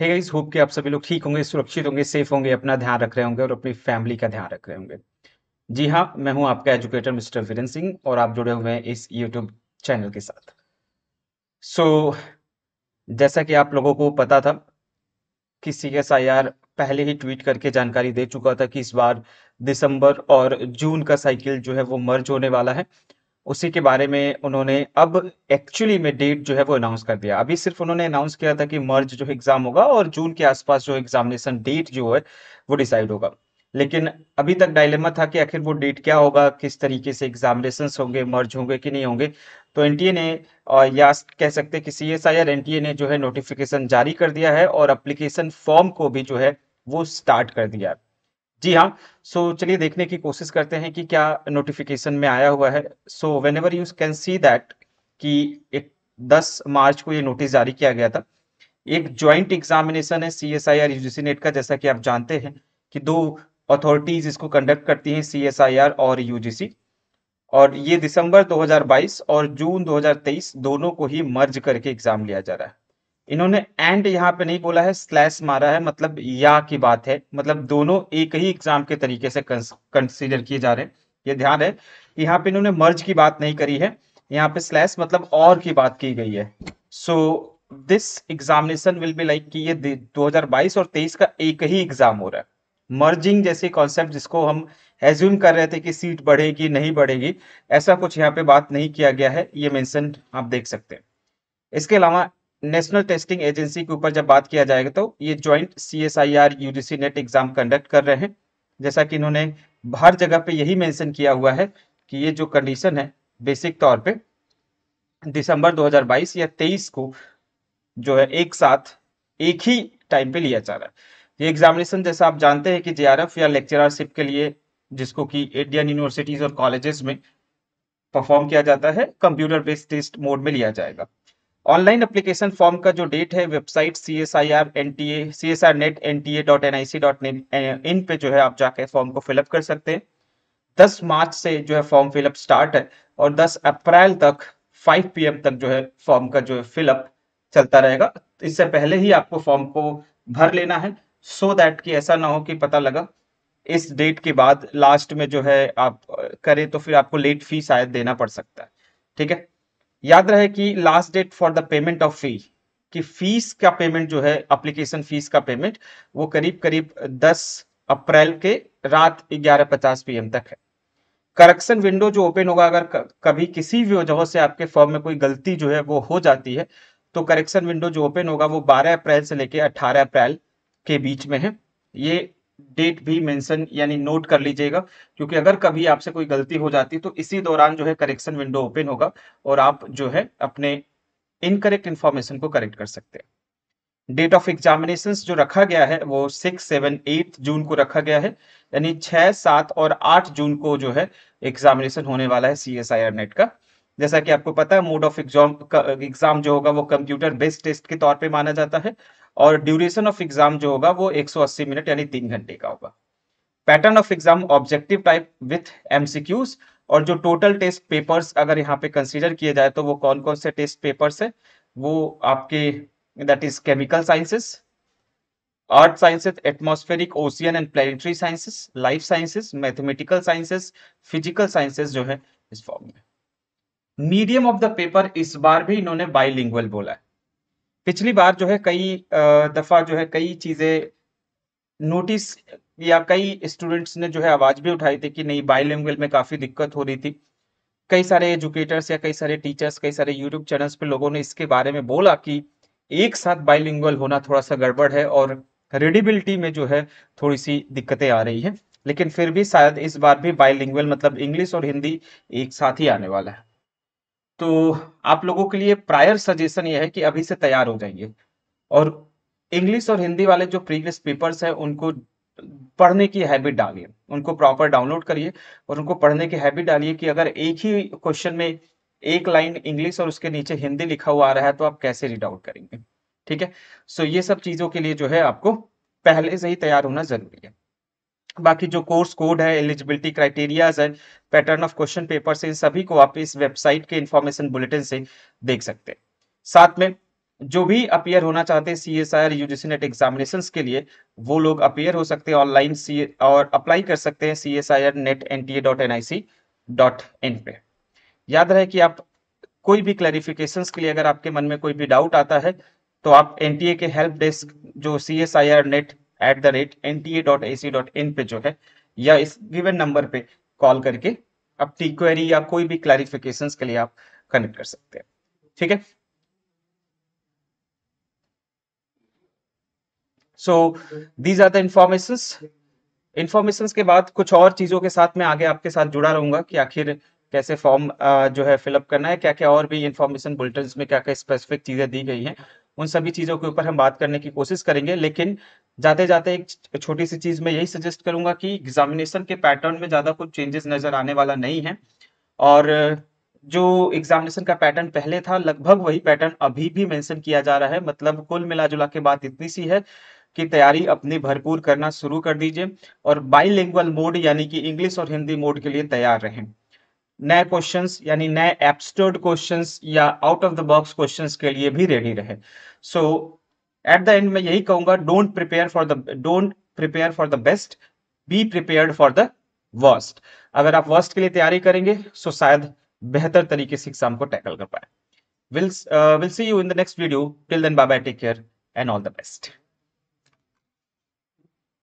है होप कि आप सभी लोग ठीक होंगे सुरक्षित होंगे सेफ होंगे अपना ध्यान रख रहे होंगे और अपनी फैमिली का ध्यान रख रहे होंगे जी हाँ मैं हूं आपका एजुकेटर मिस्टर वीरेन सिंह और आप जुड़े हुए हैं इस यूट्यूब चैनल के साथ सो so, जैसा कि आप लोगों को पता था कि सी एस आई आर पहले ही ट्वीट करके जानकारी दे चुका था कि इस बार दिसंबर और जून का साइकिल जो है वो मर्ज होने वाला है उसी के बारे में उन्होंने अब एक्चुअली में डेट जो है वो अनाउंस कर दिया अभी सिर्फ उन्होंने अनाउंस किया था कि मर्ज जो एग्जाम होगा और जून के आसपास जो एग्जामिनेशन डेट जो है वो डिसाइड होगा लेकिन अभी तक डायलेमा था कि आखिर वो डेट क्या होगा किस तरीके से एग्जामिनेशन होंगे मर्ज होंगे कि नहीं होंगे तो एनटीए ने या कह सकते कि सी एस आई ने जो है नोटिफिकेशन जारी कर दिया है और अप्लीकेशन फॉर्म को भी जो है वो स्टार्ट कर दिया है जी हाँ सो so, चलिए देखने की कोशिश करते हैं कि क्या नोटिफिकेशन में आया हुआ है so whenever you can see that कि एक 10 मार्च को ये नोटिस जारी किया गया था एक ज्वाइंट एग्जामिनेशन है C S I R UGC NET का जैसा कि आप जानते हैं कि दो अथॉरिटीज इसको कंडक्ट करती हैं सी एस आई आर और यूजीसी और ये दिसंबर 2022 और जून 2023 दोनों को ही मर्ज करके एग्जाम लिया जा रहा है इन्होंने एंड यहाँ पे नहीं बोला है स्लैश मारा है मतलब या की बात है मतलब दोनों एक ही एग्जाम के तरीके से कंसिडर किए जा रहे हैं ये ध्यान है यहाँ पे इन्होंने मर्ज की बात नहीं करी है यहाँ पे स्लैश मतलब और की बात की गई है so this examination will be like कि ये 2022 और 23 का एक ही एग्जाम हो रहा है मर्जिंग जैसे कॉन्सेप्ट जिसको हम एज्यूम कर रहे थे कि सीट बढ़ेगी नहीं बढ़ेगी ऐसा कुछ यहाँ पे बात नहीं किया गया है ये मेंशन आप देख सकते हैं इसके अलावा नेशनल टेस्टिंग एजेंसी के ऊपर जब बात किया जाएगा तो ये joint C S I R UGC NET exam conduct कर रहे हैं जैसा कि इन्होंने हर जगह पे यही मेंशन किया हुआ है कि ये जो कंडीशन है बेसिक तौर पे दिसंबर 2022 या 23 को जो है एक साथ एक ही टाइम पे लिया जा रहा है ये एग्जामिनेशन जैसा आप जानते हैं कि जे या लेक्चरारशिप के लिए जिसको कि इंडियन यूनिवर्सिटीज और कॉलेजेस में परफॉर्म किया जाता है कंप्यूटर बेस्ड टेस्ट मोड में लिया जाएगा ऑनलाइन एप्लीकेशन फॉर्म का जो डेट है website C S I R N T A C S I net N T A dot N I C dot in पे जो है आप जाके फॉर्म को फिलअप कर सकते हैं दस मार्च से जो है फॉर्म फिलअप स्टार्ट है और दस अप्रैल तक फाइव पी एम तक जो है फॉर्म का जो है फिलअप चलता रहेगा इससे पहले ही आपको फॉर्म को भर लेना है सो so दैट कि ऐसा ना हो कि पता लगा इस डेट के बाद लास्ट में जो है आप करें तो फिर आपको लेट फीस शायद देना पड़ सकता है ठीक है याद रहे कि last date for the payment of fee कि फीस का पेमेंट जो है अप्लीकेशन फीस का पेमेंट वो करीब करीब 10 अप्रैल के रात 11:50 पीएम तक है करेक्शन विंडो जो ओपन होगा अगर कभी किसी भी वजह से आपके फॉर्म में कोई गलती जो है वो हो जाती है तो करेक्शन विंडो जो ओपन होगा वो 12 अप्रैल से लेकर 18 अप्रैल के बीच में है ये डेट भी मेंशन यानी नोट कर लीजिएगा क्योंकि अगर कभी आपसे कोई गलती हो जाती तो इसी दौरान जो है करेक्शन विंडो ओपन होगा और आप जो है अपने इनकरेक्ट इंफॉर्मेशन को करेक्ट कर सकते हैं डेट ऑफ एग्जामिनेशन जो रखा गया है वो सिक्स सेवन एट जून को रखा गया है यानी छह सात और आठ जून को जो है एग्जामिनेशन होने वाला है C S I R NET का जैसा कि आपको पता है मोड ऑफ एग्जाम एग्जाम जो होगा वो कंप्यूटर बेस्ड टेस्ट के तौर पे माना जाता है और ड्यूरेशन ऑफ एग्जाम जो होगा वो 180 मिनट यानी तीन घंटे का होगा pattern of exam objective type with MCQs और जो टोटल टेस्ट पेपर्स अगर यहाँ पे कंसिडर किए जाए तो वो कौन कौन से टेस्ट पेपर्स है वो आपके that is chemical sciences earth sciences atmospheric ocean and planetary sciences life sciences mathematical sciences physical sciences जो है इस फॉर्म में मीडियम ऑफ द पेपर इस बार भी इन्होंने बाइलिंगुअल बोला है पिछली बार जो है कई दफ़ा जो है कई चीज़ें नोटिस या कई स्टूडेंट्स ने जो है आवाज़ भी उठाई थी कि नहीं बाईलिंगुअल में काफ़ी दिक्कत हो रही थी कई सारे एजुकेटर्स या कई सारे टीचर्स कई सारे यूट्यूब चैनल्स पे लोगों ने इसके बारे में बोला कि एक साथ बाइलिंगुअल होना थोड़ा सा गड़बड़ है और रेडिबिलिटी में जो है थोड़ी सी दिक्कतें आ रही है लेकिन फिर भी शायद इस बार भी बाइलिंगुअल मतलब इंग्लिश और हिंदी एक साथ ही आने वाला है तो आप लोगों के लिए प्रायर सजेशन ये है कि अभी से तैयार हो जाइए और इंग्लिश और हिंदी वाले जो प्रीवियस पेपर्स हैं उनको पढ़ने की हैबिट डालिए उनको प्रॉपर डाउनलोड करिए और उनको पढ़ने की हैबिट डालिए कि अगर एक ही क्वेश्चन में एक लाइन इंग्लिश और उसके नीचे हिंदी लिखा हुआ आ रहा है तो आप कैसे रीड आउट करेंगे ठीक है सो ये सब चीज़ों के लिए जो है आपको पहले से ही तैयार होना जरूरी है बाकी जो कोर्स कोड है एलिजिबिलिटी क्राइटेरियाज है पैटर्न ऑफ क्वेश्चन पेपर से इन सभी को आप इस वेबसाइट के इन्फॉर्मेशन बुलेटिन से देख सकते हैं साथ में जो भी अपियर होना चाहते हैं C S I R UGC NET examination के लिए वो लोग अपियर हो सकते हैं ऑनलाइन सी और अप्लाई कर सकते हैं C S I R net N T A dot N I C dot in पे याद रहे कि आप कोई भी क्लैरिफिकेशन के लिए अगर आपके मन में कोई भी डाउट आता है तो आप एन टी ए के हेल्प डेस्क जो C S I R NET at the rate N T A dot A C dot in पे जो है या इस गिवन नंबर पे कॉल करके आप क्वेरी या कोई भी क्लैरिफिकेशन के लिए आप कनेक्ट कर सकते हैं ठीक है so these are the information informations के बाद कुछ और चीजों के साथ मैं आगे आपके साथ जुड़ा रहूंगा कि आखिर कैसे फॉर्म जो है फिलअप करना है क्या क्या और भी इंफॉर्मेशन बुलेटिन में क्या क्या स्पेसिफिक चीजें दी गई हैं उन सभी चीज़ों के ऊपर हम बात करने की कोशिश करेंगे लेकिन जाते जाते एक छोटी सी चीज़ मैं यही सजेस्ट करूंगा कि एग्जामिनेशन के पैटर्न में ज़्यादा कुछ चेंजेस नज़र आने वाला नहीं है और जो एग्जामिनेशन का पैटर्न पहले था लगभग वही पैटर्न अभी भी मेंशन किया जा रहा है मतलब कुल मिला जुला के बात इतनी सी है कि तैयारी अपनी भरपूर करना शुरू कर दीजिए और बाईलिंगुअल मोड यानी कि इंग्लिश और हिंदी मोड के लिए तैयार रहें नए क्वेश्चंस यानी नए एप्सटोर्ड क्वेश्चंस या out of the box questions के लिए भी रेडी रहे सो एट द एंड मैं यही कहूंगा don't prepare for the don't prepare for the best be prepare for the worst अगर आप वर्स्ट के लिए तैयारी करेंगे सो शायद बेहतर तरीके से एग्जाम को टैकल कर पाए will see you in the next video till then bye bye take care and all the best